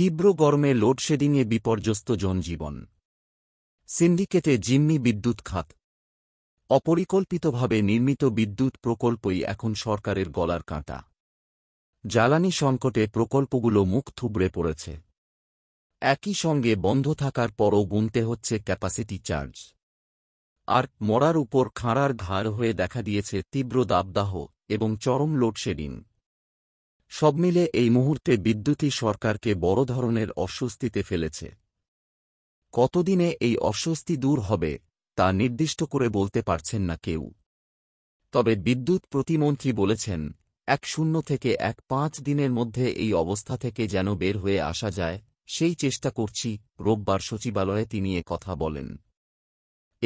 তীব্র গরমে লোডশেডিংয়ে বিপর্যস্ত জনজীবন সিন্ডিকেটে জিম্মি বিদ্যুৎ খাত অপরিকল্পিতভাবে নির্মিত বিদ্যুৎ প্রকল্পই এখন সরকারের গলার কাঁটা জ্বালানি সংকটে প্রকল্পগুলো মুখ থুবড়ে পড়েছে একই সঙ্গে বন্ধ থাকার পরও গুনতে হচ্ছে ক্যাপাসিটি চার্জ আর মরার উপর খাঁড়ার ঘাড় হয়ে দেখা দিয়েছে তীব্র দাবদাহ এবং চরম লোডশেডিং সব মিলে এই মুহূর্তে বিদ্যুতই সরকারকে বড় ধরনের অস্বস্তিতে ফেলেছে কতদিনে এই অস্বস্তি দূর হবে তা নির্দিষ্ট করে বলতে পারছেন না কেউ তবে বিদ্যুৎ প্রতিমন্ত্রী বলেছেন এক শূন্য থেকে এক পাঁচ দিনের মধ্যে এই অবস্থা থেকে যেন বের হয়ে আসা যায় সেই চেষ্টা করছি রোববার সচিবালয়ে তিনি এ কথা বলেন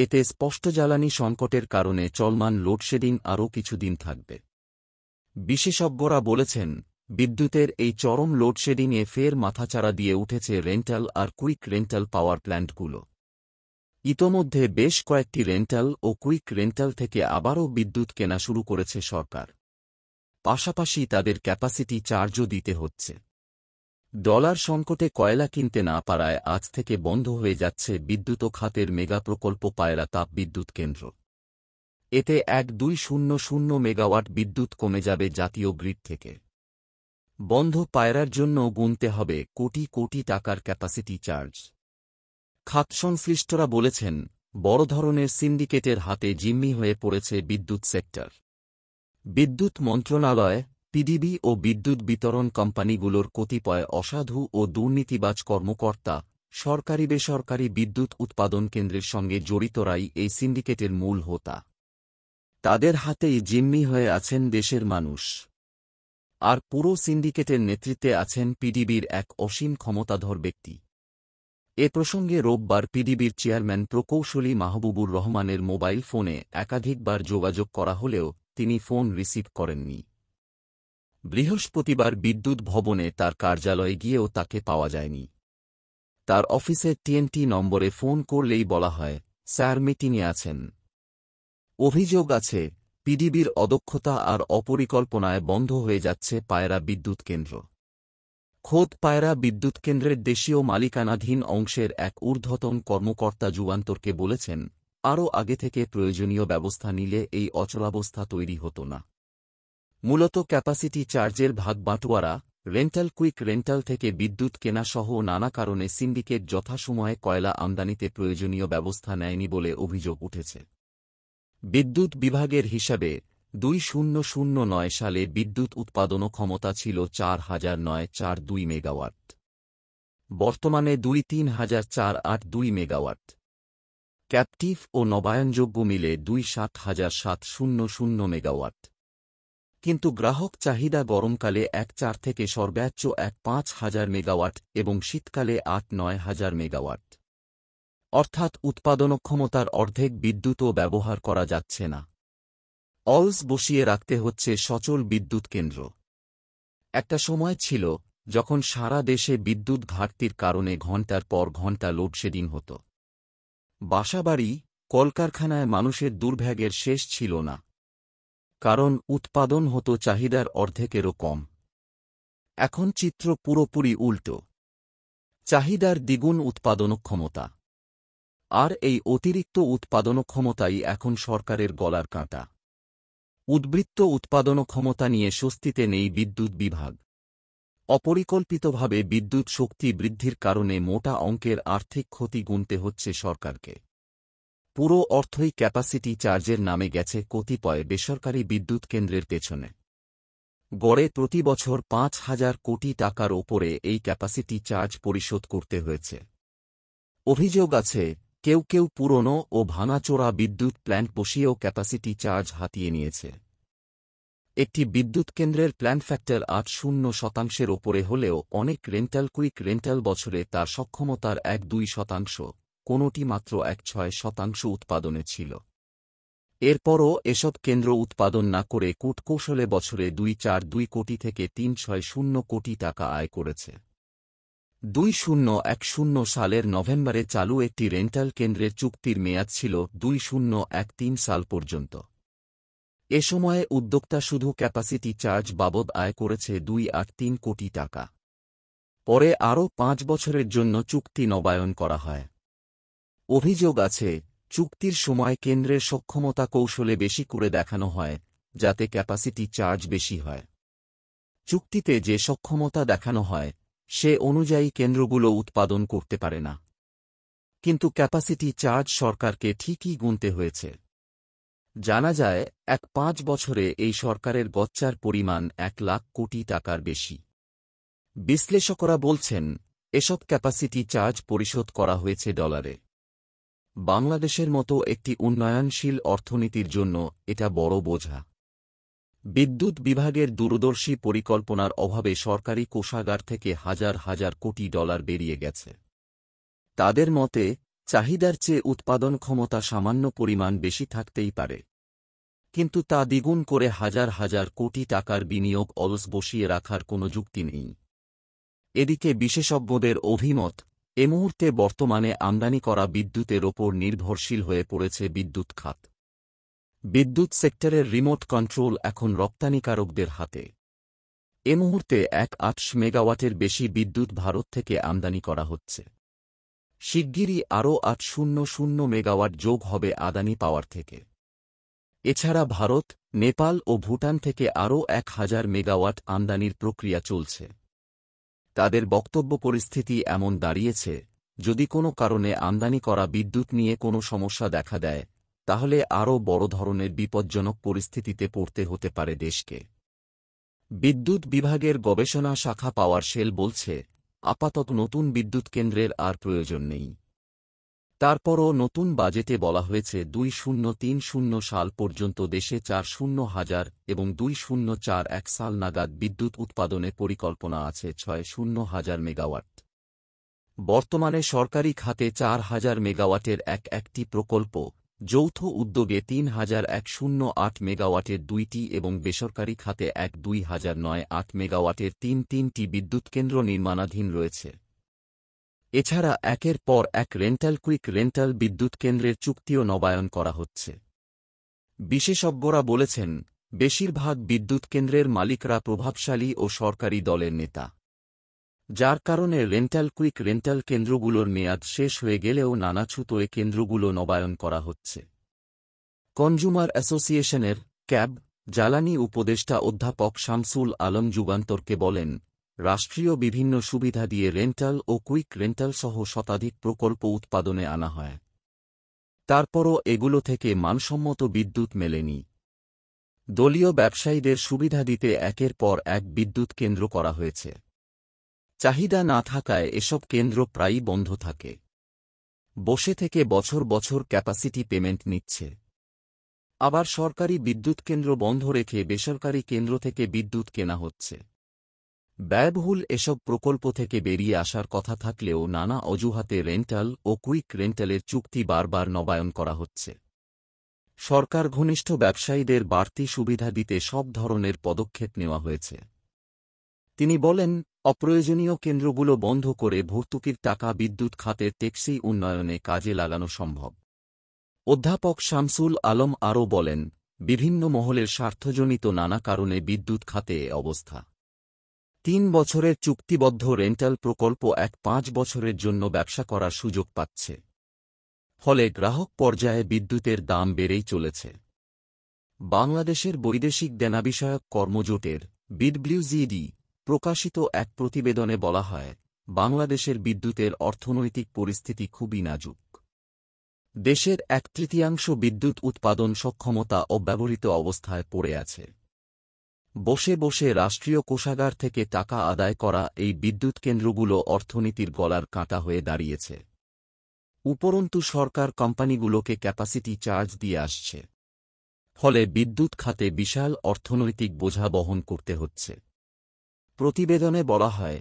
এতে স্পষ্ট জ্বালানি সংকটের কারণে চলমান লোডশেডিং আরও কিছুদিন থাকবে বিশেষজ্ঞরা বলেছেন বিদ্যুতের এই চরম লোডশেডিংয়ে ফের মাথাচাড়া দিয়ে উঠেছে রেন্টাল আর কুইক রেন্টাল পাওয়ার প্ল্যান্টগুলো ইতোমধ্যে বেশ কয়েকটি রেন্টাল ও কুইক রেন্টাল থেকে আবারও বিদ্যুৎ কেনা শুরু করেছে সরকার পাশাপাশি তাদের ক্যাপাসিটি চার্জও দিতে হচ্ছে ডলার সংকটে কয়লা কিনতে না পারায় আজ থেকে বন্ধ হয়ে যাচ্ছে বিদ্যুৎ খাতের মেগা প্রকল্প পায়রা তাপবিদ্যুৎ কেন্দ্র এতে এক দুই শূন্য শূন্য মেগাওয়াট বিদ্যুৎ কমে যাবে জাতীয় গ্রিড থেকে বন্ধ পায়রার জন্য গুনতে হবে কোটি কোটি টাকার ক্যাপাসিটি চার্জ খাতসংশ্লিষ্টরা বলেছেন বড় ধরনের সিন্ডিকেটের হাতে জিম্মি হয়ে পড়েছে বিদ্যুৎ সেক্টর বিদ্যুৎ মন্ত্রণালয় পিডিবি ও বিদ্যুৎ বিতরণ কোম্পানিগুলোর কতিপয় অসাধু ও দুর্নীতিবাজ কর্মকর্তা সরকারি বেসরকারি বিদ্যুৎ উৎপাদন কেন্দ্রের সঙ্গে জড়িতরাই এই সিন্ডিকেটের মূল হোতা তাদের হাতেই জিম্মি হয়ে আছেন দেশের মানুষ আর পুরো সিন্ডিকেটের নেতৃত্বে আছেন পিডিবির এক অসীম ক্ষমতাধর ব্যক্তি এ প্রসঙ্গে রোববার পিডিবির চেয়ারম্যান প্রকৌশলী মাহবুবুর রহমানের মোবাইল ফোনে একাধিকবার যোগাযোগ করা হলেও তিনি ফোন রিসিভ করেননি বৃহস্পতিবার বিদ্যুৎ ভবনে তার কার্যালয়ে গিয়েও তাকে পাওয়া যায়নি তার অফিসের টিএনটি নম্বরে ফোন করলেই বলা হয় স্যার মিটিংয়ে আছেন অভিযোগ আছে পিডিবির অদক্ষতা আর অপরিকল্পনায় বন্ধ হয়ে যাচ্ছে পায়রা বিদ্যুৎ কেন্দ্র খোদ পায়রা বিদ্যুৎ কেন্দ্রের দেশীয় মালিকানাধীন অংশের এক ঊর্ধ্বতন কর্মকর্তা যুগান্তরকে বলেছেন আরও আগে থেকে প্রয়োজনীয় ব্যবস্থা নিলে এই অচলাবস্থা তৈরি হতো না মূলত ক্যাপাসিটি চার্জের বাঁটোয়ারা রেন্টাল কুইক রেন্টাল থেকে বিদ্যুৎ কেনা সহ নানা কারণে সিন্ডিকেট যথাসময়ে কয়লা আমদানিতে প্রয়োজনীয় ব্যবস্থা নেয়নি বলে অভিযোগ উঠেছে বিদ্যুৎ বিভাগের হিসাবে দুই শূন্য শূন্য নয় সালে বিদ্যুৎ উৎপাদন ক্ষমতা ছিল চার হাজার নয় চার দুই মেগাওয়াট বর্তমানে দুই তিন হাজার চার আট দুই মেগাওয়াট ক্যাপটিভ ও নবায়নযোগ্য মিলে দুই সাত হাজার সাত শূন্য শূন্য মেগাওয়াট কিন্তু গ্রাহক চাহিদা গরমকালে এক চার থেকে সর্বোচ্চ এক পাঁচ হাজার মেগাওয়াট এবং শীতকালে আট নয় হাজার মেগাওয়াট অর্থাৎ উৎপাদনক্ষমতার অর্ধেক বিদ্যুৎও ব্যবহার করা যাচ্ছে না অলস বসিয়ে রাখতে হচ্ছে সচল বিদ্যুৎ কেন্দ্র একটা সময় ছিল যখন সারা দেশে বিদ্যুৎ ঘাটতির কারণে ঘণ্টার পর ঘণ্টা লোডশেডিং হত বাসাবাড়ি কলকারখানায় মানুষের দুর্ভ্যাগের শেষ ছিল না কারণ উৎপাদন হতো চাহিদার অর্ধেকেরও কম এখন চিত্র পুরোপুরি উল্টো চাহিদার দ্বিগুণ উৎপাদনক্ষমতা আর এই অতিরিক্ত উৎপাদন ক্ষমতাই এখন সরকারের গলার কাঁটা উদ্বৃত্ত উৎপাদন ক্ষমতা নিয়ে স্বস্তিতে নেই বিদ্যুৎ বিভাগ অপরিকল্পিতভাবে বিদ্যুৎ শক্তি বৃদ্ধির কারণে মোটা অঙ্কের আর্থিক ক্ষতি গুনতে হচ্ছে সরকারকে পুরো অর্থই ক্যাপাসিটি চার্জের নামে গেছে কতিপয় বেসরকারি বিদ্যুৎ কেন্দ্রের পেছনে গড়ে প্রতি বছর পাঁচ হাজার কোটি টাকার ওপরে এই ক্যাপাসিটি চার্জ পরিশোধ করতে হয়েছে অভিযোগ আছে কেউ কেউ পুরনো ও ভাঙাচোরা বিদ্যুৎ প্ল্যান্ট বসিয়েও ক্যাপাসিটি চার্জ হাতিয়ে নিয়েছে একটি বিদ্যুৎ কেন্দ্রের প্ল্যান ফ্যাক্টর আট শূন্য শতাংশের ওপরে হলেও অনেক রেন্টাল কুইক রেন্টাল বছরে তার সক্ষমতার এক দুই শতাংশ কোনটি মাত্র এক ছয় শতাংশ উৎপাদনে ছিল এরপরও এসব কেন্দ্র উৎপাদন না করে কূটকৌশলে বছরে দুই চার দুই কোটি থেকে তিন ছয় শূন্য কোটি টাকা আয় করেছে দুই শূন্য এক শূন্য সালের নভেম্বরে চালু একটি রেন্টাল কেন্দ্রের চুক্তির মেয়াদ ছিল দুই শূন্য এক তিন সাল পর্যন্ত এ সময়ে উদ্যোক্তা শুধু ক্যাপাসিটি চার্জ বাবদ আয় করেছে দুই আট তিন কোটি টাকা পরে আরও পাঁচ বছরের জন্য চুক্তি নবায়ন করা হয় অভিযোগ আছে চুক্তির সময় কেন্দ্রের সক্ষমতা কৌশলে বেশি করে দেখানো হয় যাতে ক্যাপাসিটি চার্জ বেশি হয় চুক্তিতে যে সক্ষমতা দেখানো হয় সে অনুযায়ী কেন্দ্রগুলো উৎপাদন করতে পারে না কিন্তু ক্যাপাসিটি চার্জ সরকারকে ঠিকই গুনতে হয়েছে জানা যায় এক পাঁচ বছরে এই সরকারের গচ্চার পরিমাণ এক লাখ কোটি টাকার বেশি বিশ্লেষকরা বলছেন এসব ক্যাপাসিটি চার্জ পরিশোধ করা হয়েছে ডলারে বাংলাদেশের মতো একটি উন্নয়নশীল অর্থনীতির জন্য এটা বড় বোঝা বিদ্যুৎ বিভাগের দূরদর্শী পরিকল্পনার অভাবে সরকারি কোষাগার থেকে হাজার হাজার কোটি ডলার বেরিয়ে গেছে তাদের মতে চাহিদার চেয়ে উৎপাদন ক্ষমতা সামান্য পরিমাণ বেশি থাকতেই পারে কিন্তু তা দ্বিগুণ করে হাজার হাজার কোটি টাকার বিনিয়োগ অলস বসিয়ে রাখার কোনো যুক্তি নেই এদিকে বিশেষজ্ঞদের অভিমত এ মুহূর্তে বর্তমানে আমদানি করা বিদ্যুতের ওপর নির্ভরশীল হয়ে পড়েছে বিদ্যুৎ খাত বিদ্যুৎ সেক্টরের রিমোট কন্ট্রোল এখন রপ্তানিকারকদের হাতে এ মুহূর্তে এক আটশ মেগাওয়াটের বেশি বিদ্যুৎ ভারত থেকে আমদানি করা হচ্ছে শিগগিরই আরও আট শূন্য শূন্য মেগাওয়াট যোগ হবে আদানি পাওয়ার থেকে এছাড়া ভারত নেপাল ও ভুটান থেকে আরও এক হাজার মেগাওয়াট আমদানির প্রক্রিয়া চলছে তাদের বক্তব্য পরিস্থিতি এমন দাঁড়িয়েছে যদি কোনো কারণে আমদানি করা বিদ্যুৎ নিয়ে কোনো সমস্যা দেখা দেয় তাহলে আরও বড় ধরনের বিপজ্জনক পরিস্থিতিতে পড়তে হতে পারে দেশকে বিদ্যুৎ বিভাগের গবেষণা শাখা পাওয়ার সেল বলছে আপাতত নতুন বিদ্যুৎ কেন্দ্রের আর প্রয়োজন নেই তারপরও নতুন বাজেটে বলা হয়েছে দুই শূন্য তিন শূন্য সাল পর্যন্ত দেশে চার শূন্য হাজার এবং দুই শূন্য চার এক সাল নাগাদ বিদ্যুৎ উৎপাদনে পরিকল্পনা আছে ছয় শূন্য হাজার মেগাওয়াট বর্তমানে সরকারি খাতে চার হাজার মেগাওয়াটের এক একটি প্রকল্প যৌথ উদ্যোগে তিন হাজার এক শূন্য আট মেগাওয়াটের দুইটি এবং বেসরকারি খাতে এক দুই হাজার নয় আট মেগাওয়াটের তিন তিনটি বিদ্যুৎ কেন্দ্র নির্মাণাধীন রয়েছে এছাড়া একের পর এক রেন্টাল কুইক রেন্টাল বিদ্যুৎ কেন্দ্রের চুক্তিও নবায়ন করা হচ্ছে বিশেষজ্ঞরা বলেছেন বেশিরভাগ বিদ্যুৎ কেন্দ্রের মালিকরা প্রভাবশালী ও সরকারি দলের নেতা যার কারণে রেন্টাল কুইক রেন্টাল কেন্দ্রগুলোর মেয়াদ শেষ হয়ে গেলেও নানা এ কেন্দ্রগুলো নবায়ন করা হচ্ছে কনজুমার অ্যাসোসিয়েশনের ক্যাব জ্বালানি উপদেষ্টা অধ্যাপক শামসুল আলম যুগান্তরকে বলেন রাষ্ট্রীয় বিভিন্ন সুবিধা দিয়ে রেন্টাল ও কুইক রেন্টাল সহ শতাধিক প্রকল্প উৎপাদনে আনা হয় তারপরও এগুলো থেকে মানসম্মত বিদ্যুৎ মেলেনি দলীয় ব্যবসায়ীদের সুবিধা দিতে একের পর এক বিদ্যুৎ কেন্দ্র করা হয়েছে চাহিদা না থাকায় এসব কেন্দ্র প্রায়ই বন্ধ থাকে বসে থেকে বছর বছর ক্যাপাসিটি পেমেন্ট নিচ্ছে আবার সরকারি বিদ্যুৎ কেন্দ্র বন্ধ রেখে বেসরকারি কেন্দ্র থেকে বিদ্যুৎ কেনা হচ্ছে ব্যয়বহুল এসব প্রকল্প থেকে বেরিয়ে আসার কথা থাকলেও নানা অজুহাতে রেন্টাল ও কুইক রেন্টালের চুক্তি বারবার নবায়ন করা হচ্ছে সরকার ঘনিষ্ঠ ব্যবসায়ীদের বাড়তি সুবিধা দিতে সব ধরনের পদক্ষেপ নেওয়া হয়েছে তিনি বলেন অপ্রয়োজনীয় কেন্দ্রগুলো বন্ধ করে ভর্তুকির টাকা বিদ্যুৎ খাতে টেকসি উন্নয়নে কাজে লাগানো সম্ভব অধ্যাপক শামসুল আলম আরও বলেন বিভিন্ন মহলের স্বার্থজনিত নানা কারণে বিদ্যুৎ খাতে অবস্থা তিন বছরের চুক্তিবদ্ধ রেন্টাল প্রকল্প এক পাঁচ বছরের জন্য ব্যবসা করার সুযোগ পাচ্ছে ফলে গ্রাহক পর্যায়ে বিদ্যুতের দাম বেড়েই চলেছে বাংলাদেশের বৈদেশিক দেনাবিষয়ক কর্মজোটের বিডব্লিউজিডি প্রকাশিত এক প্রতিবেদনে বলা হয় বাংলাদেশের বিদ্যুতের অর্থনৈতিক পরিস্থিতি খুবই নাজুক দেশের এক তৃতীয়াংশ বিদ্যুৎ উৎপাদন সক্ষমতা অব্যবহৃত অবস্থায় পড়ে আছে বসে বসে রাষ্ট্রীয় কোষাগার থেকে টাকা আদায় করা এই বিদ্যুৎ কেন্দ্রগুলো অর্থনীতির গলার কাঁটা হয়ে দাঁড়িয়েছে উপরন্তু সরকার কোম্পানিগুলোকে ক্যাপাসিটি চার্জ দিয়ে আসছে ফলে বিদ্যুৎ খাতে বিশাল অর্থনৈতিক বোঝা বহন করতে হচ্ছে প্রতিবেদনে বলা হয়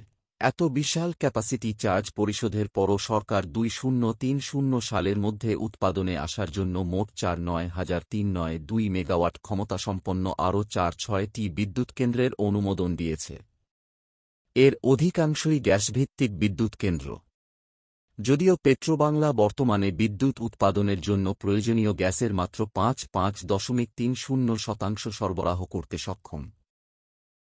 এত বিশাল ক্যাপাসিটি চার্জ পরিশোধের পরও সরকার দুই শূন্য তিন শূন্য সালের মধ্যে উৎপাদনে আসার জন্য মোট চার নয় হাজার তিন নয় দুই মেগাওয়াট ক্ষমতাসম্পন্ন আরও চার ছয়টি বিদ্যুৎ কেন্দ্রের অনুমোদন দিয়েছে এর অধিকাংশই গ্যাসভিত্তিক বিদ্যুৎ কেন্দ্র যদিও পেট্রোবাংলা বর্তমানে বিদ্যুৎ উৎপাদনের জন্য প্রয়োজনীয় গ্যাসের মাত্র পাঁচ পাঁচ দশমিক তিন শূন্য শতাংশ সরবরাহ করতে সক্ষম